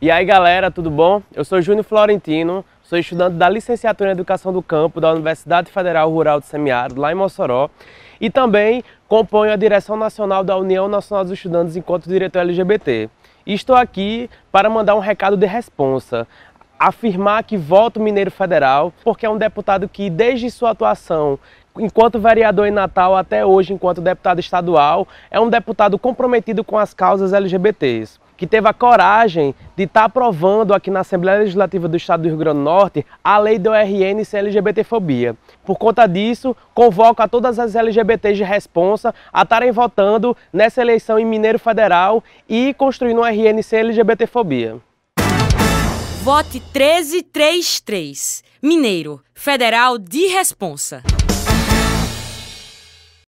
E aí galera, tudo bom? Eu sou Júnior Florentino, sou estudante da Licenciatura em Educação do Campo da Universidade Federal Rural do Semiárido, lá em Mossoró, e também componho a direção nacional da União Nacional dos Estudantes enquanto diretor LGBT. E estou aqui para mandar um recado de responsa afirmar que voto mineiro federal, porque é um deputado que desde sua atuação enquanto vereador em Natal, até hoje, enquanto deputado estadual, é um deputado comprometido com as causas LGBTs que teve a coragem de estar tá aprovando aqui na Assembleia Legislativa do Estado do Rio Grande do Norte a lei do RN sem LGBTfobia. Por conta disso, convoco a todas as LGBTs de responsa a estarem votando nessa eleição em Mineiro Federal e construindo um RN sem LGBTfobia. Vote 1333. Mineiro, Federal de Responsa.